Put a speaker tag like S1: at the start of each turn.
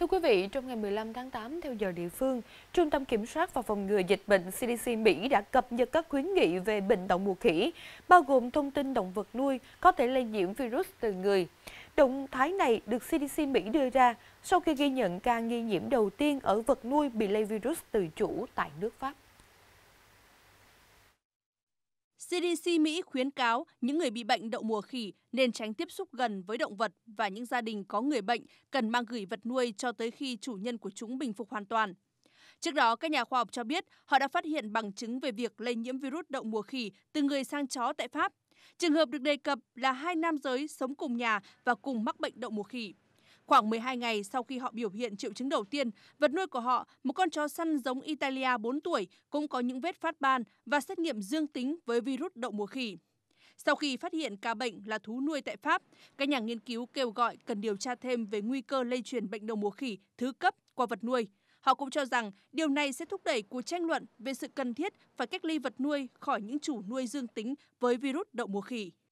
S1: Thưa quý vị, trong ngày 15 tháng 8 theo giờ địa phương, Trung tâm Kiểm soát và Phòng ngừa Dịch bệnh CDC Mỹ đã cập nhật các khuyến nghị về bệnh động mùa khỉ, bao gồm thông tin động vật nuôi có thể lây nhiễm virus từ người. Động thái này được CDC Mỹ đưa ra sau khi ghi nhận ca nghi nhiễm đầu tiên ở vật nuôi bị lây virus từ chủ tại nước Pháp.
S2: CDC Mỹ khuyến cáo những người bị bệnh đậu mùa khỉ nên tránh tiếp xúc gần với động vật và những gia đình có người bệnh cần mang gửi vật nuôi cho tới khi chủ nhân của chúng bình phục hoàn toàn. Trước đó, các nhà khoa học cho biết họ đã phát hiện bằng chứng về việc lây nhiễm virus đậu mùa khỉ từ người sang chó tại Pháp. Trường hợp được đề cập là hai nam giới sống cùng nhà và cùng mắc bệnh đậu mùa khỉ. Khoảng 12 ngày sau khi họ biểu hiện triệu chứng đầu tiên, vật nuôi của họ, một con chó săn giống Italia 4 tuổi, cũng có những vết phát ban và xét nghiệm dương tính với virus đậu mùa khỉ. Sau khi phát hiện ca bệnh là thú nuôi tại Pháp, các nhà nghiên cứu kêu gọi cần điều tra thêm về nguy cơ lây truyền bệnh đậu mùa khỉ thứ cấp qua vật nuôi. Họ cũng cho rằng điều này sẽ thúc đẩy cuộc tranh luận về sự cần thiết phải cách ly vật nuôi khỏi những chủ nuôi dương tính với virus đậu mùa khỉ.